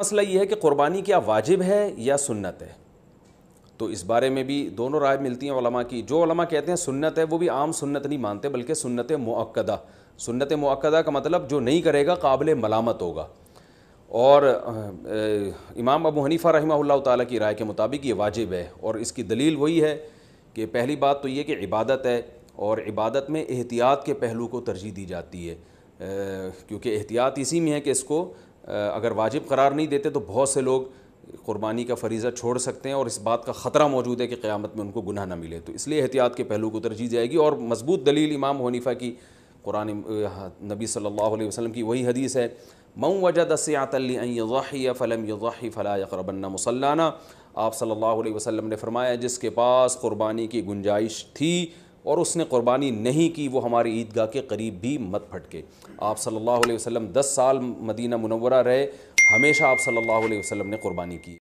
मसला ये है कि क़ुरबानी क्या वाजिब है या सुन्नत है तो इस बारे में भी दोनों राय मिलती हैं ओलमा की जो ओलमा कहते हैं सुन्नत है वो भी आम सुन्नत नहीं मानते बल्कि सुन्नत मक्दा सुन्नत मक्दा का मतलब जो नहीं करेगा काबिल मलामत होगा और इमाम अबू हनीफ़ा रही ताली की राय के मुताबिक ये वाजिब है और इसकी दलील वही है कि पहली बात तो ये कि इबादत है और इबादत में एहतियात के पहलू को तरजीह दी जाती है क्योंकि एहतियात इसी में है कि इसको अगर वाजिब करार नहीं देते तो बहुत से लोग क़ुरबानी का फरीज़ा छोड़ सकते हैं और इस बात का ख़तरा मौजूद है कि क़्यामत में उनको गुनाह ना मिले तो इसलिए एहतियात के पहलू को तरजीह जाएगी और मजबूत दलील इमाम हनीफा की कुरान नबी सल्लल्लाहु अलैहि वसल्लम की वही हदीस है मऊ वजद सयातलिया फ़लम यही फ़ला यकरबन्ना मुसल्लाना आप सल्लल्लाहु अलैहि वसल्लम ने फरमाया जिसके पास क़ुरबानी की गुंजाइश थी और उसने क़ुरबानी नहीं की वो हमारी ईदगाह के करीब भी मत फटके आप सल्लल्लाहु अलैहि वसल्लम 10 साल मदीना मुनवरा रहे हमेशा आप सल्लल्लाहु अलैहि वसल्लम ने कुर्बानी की